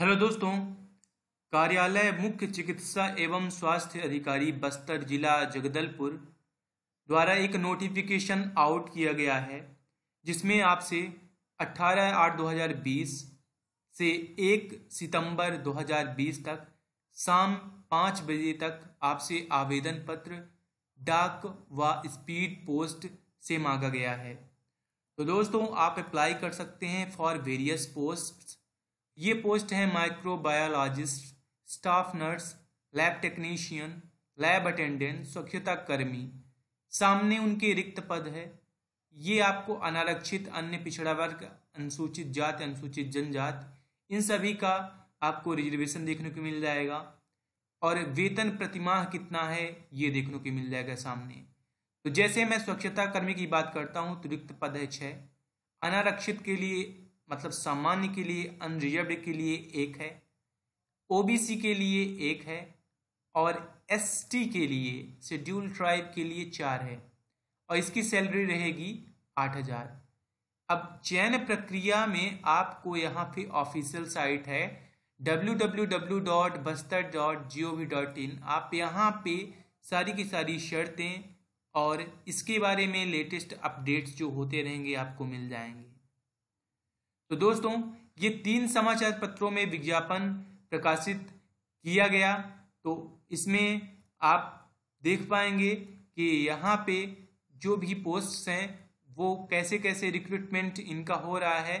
hello दोस्तों कार्यालय मुख्य चिकित्सा एवं स्वास्थ्य अधिकारी बस्तर जिला जगदलपुर द्वारा एक नोटिफिकेशन आउट किया गया है जिसमें आपसे 18 आठ 2020 से 1 सितंबर 2020 तक शाम पाँच बजे तक आपसे आवेदन पत्र डाक व स्पीड पोस्ट से मांगा गया है तो दोस्तों आप अप्लाई कर सकते हैं फॉर वेरियस पोस्ट ये पोस्ट है microbiologist staff nurse lab technician lab attendant स्वच्छता कर्मी सामने उनके रिक्त पद है ये आपको अनारक्षित अन्य पिछड़ा वर्ग अनुसूचित जाति अनुसूचित जनजाति इन सभी का आपको रिजर्वेशन देखने को मिल जाएगा और वेतन प्रतिमाह कितना है ये देखने को मिल जाएगा सामने तो जैसे मैं स्वच्छता कर्मी की बात करता हूँ तो रिक्त पद है छः अनारक्षित के लिए मतलब सामान्य के लिए अनरिजर्व के लिए एक है ओबीसी के लिए एक है और एसटी के लिए शेड्यूल ट्राइब के लिए चार है और इसकी सैलरी रहेगी आठ हज़ार अब चयन प्रक्रिया में आपको यहाँ पे ऑफिशियल साइट है www.bastar.gov.in आप यहाँ पे सारी की सारी शर्तें और इसके बारे में लेटेस्ट अपडेट्स जो होते रहेंगे आपको मिल जाएंगे तो दोस्तों ये तीन समाचार पत्रों में विज्ञापन प्रकाशित किया गया तो इसमें आप देख पाएंगे कि यहाँ पे जो भी पोस्ट्स हैं वो कैसे कैसे रिक्रूटमेंट इनका हो रहा है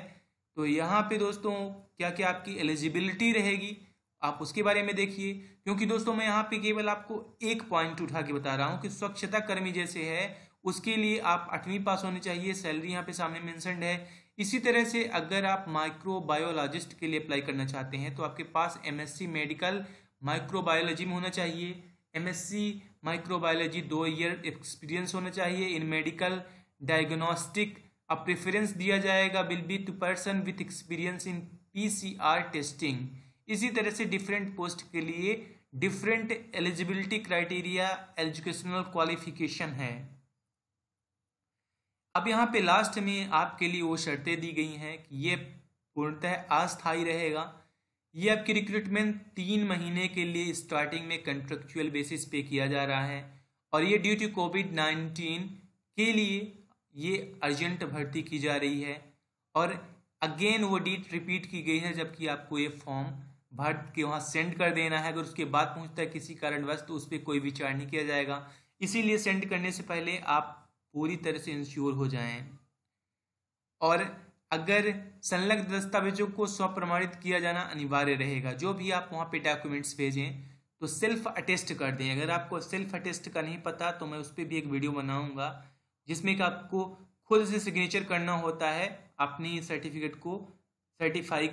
तो यहाँ पे दोस्तों क्या क्या आपकी एलिजिबिलिटी रहेगी आप उसके बारे में देखिए क्योंकि दोस्तों मैं यहाँ पे केवल आपको एक पॉइंट उठा के बता रहा हूँ कि स्वच्छता कर्मी जैसे है उसके लिए आप आठवीं पास होने चाहिए सैलरी यहाँ पे सामने मेंशनड है इसी तरह से अगर आप माइक्रोबायोलॉजिस्ट के लिए अप्लाई करना चाहते हैं तो आपके पास एमएससी मेडिकल माइक्रोबायोलॉजी में होना चाहिए एमएससी माइक्रोबायोलॉजी दो ईयर एक्सपीरियंस होना चाहिए इन मेडिकल डायग्नोस्टिक अब प्रेफरेंस दिया जाएगा will be to person with experience in R testing इसी तरह से डिफरेंट पोस्ट के लिए different eligibility criteria educational qualification है अब यहाँ पे लास्ट में आपके लिए वो शर्तें दी गई हैं कि ये पूर्णतः अस्थायी रहेगा ये आपकी रिक्रूटमेंट तीन महीने के लिए स्टार्टिंग में कंट्रेक्चुअल बेसिस पे किया जा रहा है और ये ड्यू टू कोविड नाइन्टीन के लिए ये अर्जेंट भर्ती की जा रही है और अगेन वो डीट रिपीट की गई है जबकि आपको ये फॉर्म भर के वहाँ सेंड कर देना है अगर उसके बाद पहुँचता है किसी कारणवश तो उस पर कोई विचार नहीं किया जाएगा इसीलिए सेंड करने से पहले आप पूरी तरह से इंश्योर हो जाए और अगर संलग्न दस्तावेजों को स्वप्रमाणित किया जाना अनिवार्य रहेगा जो भी आप वहाँ पे डॉक्यूमेंट्स भेजें तो सेल्फ अटेस्ट कर दें अगर आपको सेल्फ अटेस्ट का नहीं पता तो मैं उस पर भी एक वीडियो बनाऊंगा जिसमें कि आपको खुद से सिग्नेचर करना होता है अपनी सर्टिफिकेट को सर्टिफाई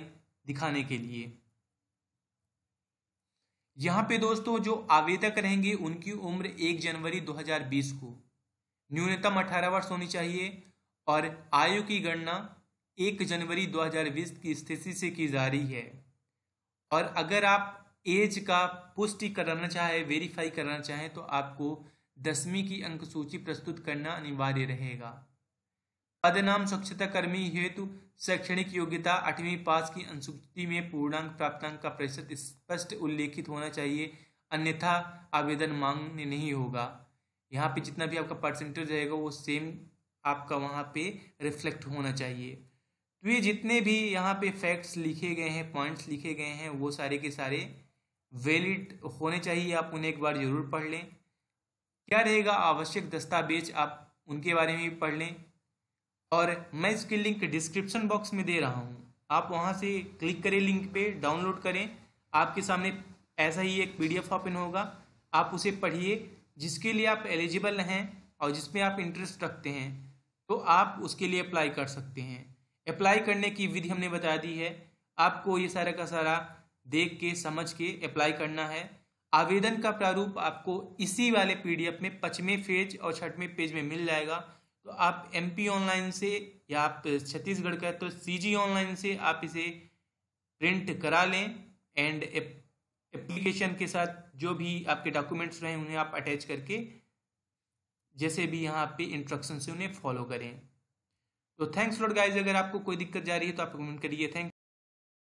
दिखाने के लिए यहाँ पे दोस्तों जो आवेदक रहेंगे उनकी उम्र एक जनवरी 2020 को न्यूनतम अठारह वर्ष होनी चाहिए और आयु की गणना एक जनवरी 2020 की स्थिति से की जा रही है और अगर आप एज का पुष्टि कराना चाहें वेरीफाई कराना चाहें तो आपको दसवीं की अंक सूची प्रस्तुत करना अनिवार्य रहेगा पद नाम स्वच्छता कर्मी हेतु शैक्षणिक योग्यता आठवीं पास की अनुसूचि में पूर्णांक प्राप्तांक का प्रतिशत स्पष्ट उल्लेखित होना चाहिए अन्यथा आवेदन मांग नहीं होगा यहाँ पे जितना भी आपका परसेंटेज रहेगा वो सेम आपका वहाँ पे रिफ्लेक्ट होना चाहिए तो ये जितने भी यहाँ पे फैक्ट्स लिखे गए हैं पॉइंट्स लिखे गए हैं वो सारे के सारे वैलिड होने चाहिए आप उन्हें एक बार जरूर पढ़ लें क्या रहेगा आवश्यक दस्तावेज आप उनके बारे में भी पढ़ लें और मैं इसके लिंक डिस्क्रिप्शन बॉक्स में दे रहा हूँ आप वहाँ से क्लिक करें लिंक पे डाउनलोड करें आपके सामने ऐसा ही एक पीडीएफ ओपन होगा आप उसे पढ़िए जिसके लिए आप एलिजिबल हैं और जिसमें आप इंटरेस्ट रखते हैं तो आप उसके लिए अप्लाई कर सकते हैं अप्लाई करने की विधि हमने बता दी है आपको ये सारा का सारा देख के समझ के अप्लाई करना है आवेदन का प्रारूप आपको इसी वाले पीडीएफ में पचवें पेज और छठवें पेज में मिल जाएगा तो आप एमपी ऑनलाइन से या आप छत्तीसगढ़ का तो सीजी ऑनलाइन से आप इसे प्रिंट करा लें एंड एप्लीकेशन के साथ जो भी आपके डॉक्यूमेंट्स रहे उन्हें आप अटैच करके जैसे भी यहाँ पे इंस्ट्रक्शन से उन्हें फॉलो करें तो थैंक्स लॉट गाइज अगर आपको कोई दिक्कत जा रही है तो आप कमेंट करिए थैंक